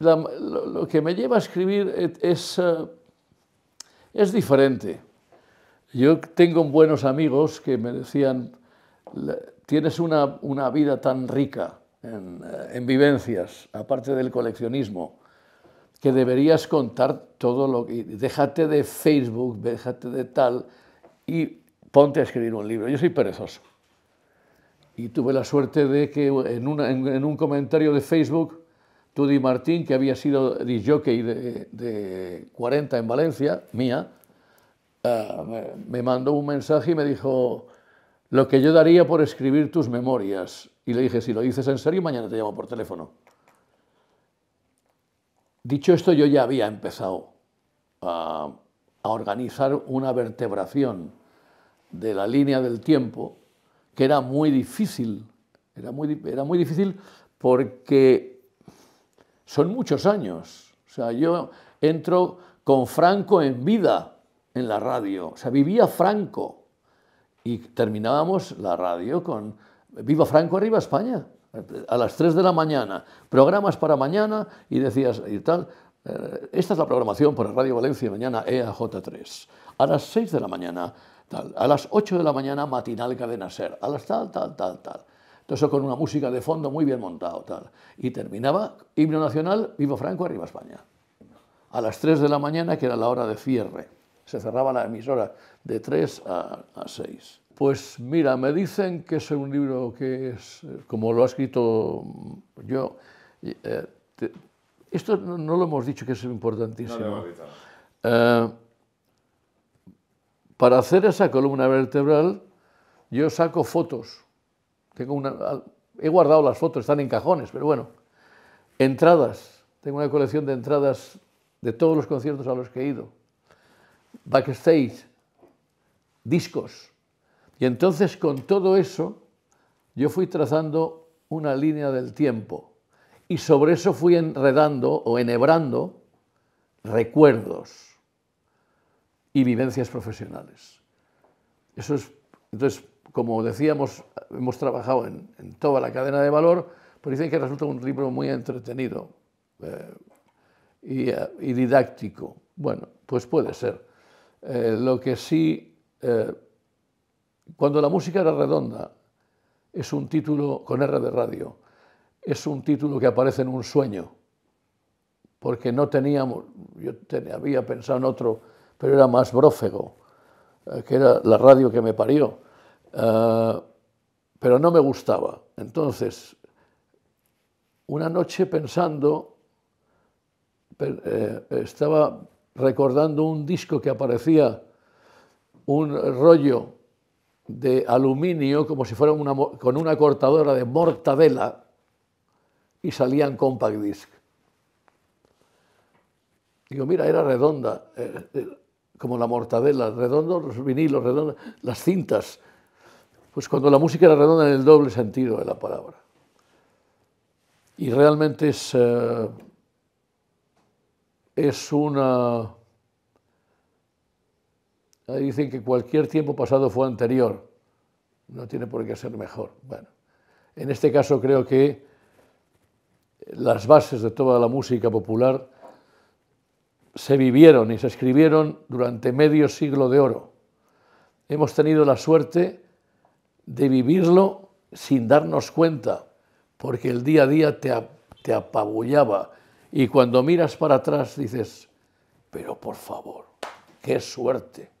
lo, que me lleva a escribir eh, es, diferente. Yo tengo buenos amigos que me decían, tienes una, vida tan rica eh, en, vivencias, aparte del coleccionismo, que deberías contar todo lo que... Déjate de Facebook, déjate de tal y ponte a escribir un libro. Yo soy perezoso. Y tuve la suerte de que en un comentario de Facebook Tudy Martín, que había sido disjockey de, de 40 en Valencia, mía, eh, me, mandó un mensaje y me dijo, lo que yo daría por escribir tus memorias. Y le dije, si lo dices en serio, mañana te llamo por teléfono. Dicho esto, yo ya había empezado a, organizar una vertebración de la línea del tiempo, que era muy difícil, era muy, era muy difícil porque son muchos años. O sea, yo entro con Franco en vida en la radio. O sea, vivía Franco y terminábamos la radio con Viva Franco arriba España a las 3 de la mañana, programas para mañana y decías y tal, eh, esta es la programación por Radio Valencia mañana EAJ3. A las 6 de la mañana, tal, a las 8 de la mañana matinal cadena ser, a las tal, tal, tal, tal. Todo eso con una música de fondo muy bien montado, tal. Y terminaba, himno nacional, vivo Franco, arriba España. A las 3 de la mañana, que era la hora de cierre. Se cerraba la emisora de 3 a, a 6. Pues mira, me dicen que es un libro que es, como lo ha escrito yo, eh, esto no, lo hemos dicho que es importantísimo. No eh, para hacer esa columna vertebral, yo saco fotos tengo una, ah, he guardado las fotos, están en cajones, pero bueno. Entradas. Tengo una colección de entradas de todos los conciertos a los que he ido. Backstage, discos. Y entonces con todo eso yo fui trazando una línea del tiempo y sobre eso fui enredando o enhebrando recuerdos y vivencias profesionales. Eso es, entonces, como decíamos, hemos trabajado en, toda la cadena de valor, pero dicen que resulta un libro muy entretenido eh, eh, y, didáctico. Bueno, pues puede ser. Eh, lo que sí, cuando la música era redonda, es un título con R de radio, es un título que aparece en un sueño, porque no teníamos, yo había pensado en otro, pero era más brófego, que era la radio que me parió Ah, pero no me gustaba. Entonces, una noche pensando, eh, estaba recordando un disco que aparecía, un rollo de aluminio, como si fuera con una cortadora de mortadela, y salían compact disc. Digo, mira, era redonda, eh, eh, como la mortadela, redondos los vinilos, las cintas, pues cuando la música era redonda en el doble sentido de la palabra. Y realmente es, eh, es una... Ahí dicen que cualquier tiempo pasado fue anterior, no tiene por qué ser mejor. Bueno, en este caso creo que las bases de toda la música popular se vivieron y se escribieron durante medio siglo de oro. Hemos tenido la suerte de vivirlo sin darnos cuenta, porque el día a día te, te apabullaba. Y cuando miras para atrás dices, pero por favor, qué suerte.